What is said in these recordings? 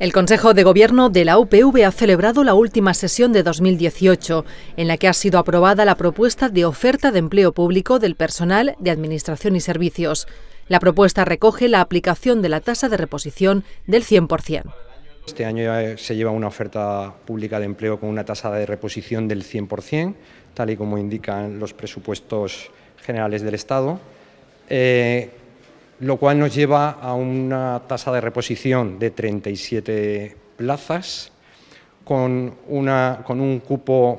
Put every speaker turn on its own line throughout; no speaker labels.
El Consejo de Gobierno de la UPV ha celebrado la última sesión de 2018, en la que ha sido aprobada la propuesta de oferta de empleo público del personal de Administración y Servicios. La propuesta recoge la aplicación de la tasa de reposición del 100%.
Este año eh, se lleva una oferta pública de empleo con una tasa de reposición del 100%, tal y como indican los presupuestos generales del Estado. Eh, lo cual nos lleva a una tasa de reposición de 37 plazas con, una, con un cupo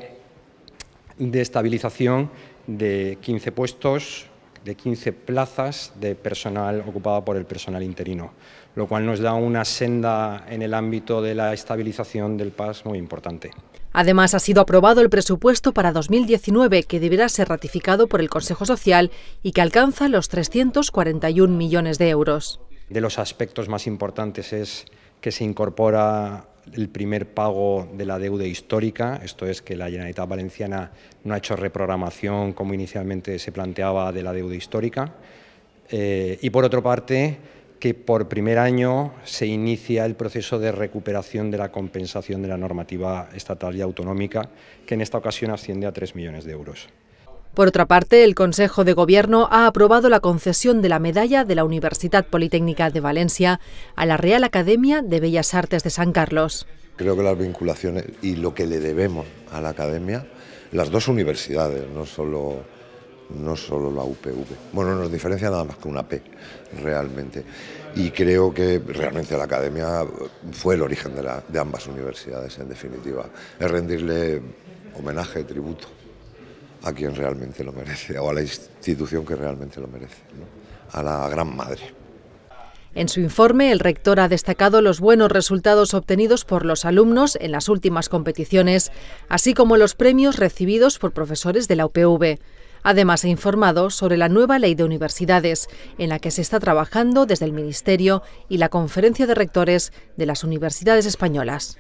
de estabilización de 15 puestos de 15 plazas de personal ocupada por el personal interino, lo cual nos da una senda en el ámbito de la estabilización del PAS muy importante.
Además, ha sido aprobado el presupuesto para 2019, que deberá ser ratificado por el Consejo Social y que alcanza los 341 millones de euros.
De los aspectos más importantes es que se incorpora el primer pago de la deuda histórica, esto es que la Generalitat Valenciana no ha hecho reprogramación como inicialmente se planteaba de la deuda histórica, eh, y por otra parte que por primer año se inicia el proceso de recuperación de la compensación de la normativa estatal y autonómica, que en esta ocasión asciende a 3 millones de euros.
Por otra parte, el Consejo de Gobierno ha aprobado la concesión de la medalla de la Universidad Politécnica de Valencia a la Real Academia de Bellas Artes de San Carlos.
Creo que las vinculaciones y lo que le debemos a la Academia, las dos universidades, no solo, no solo la UPV. Bueno, nos diferencia nada más que una P, realmente. Y creo que realmente la Academia fue el origen de, de ambas universidades, en definitiva. Es rendirle homenaje, tributo a quien realmente lo merece o a la institución que realmente lo merece, a la gran madre.
En su informe, el rector ha destacado los buenos resultados obtenidos por los alumnos en las últimas competiciones, así como los premios recibidos por profesores de la UPV. Además, ha informado sobre la nueva ley de universidades, en la que se está trabajando desde el Ministerio y la Conferencia de Rectores de las Universidades Españolas.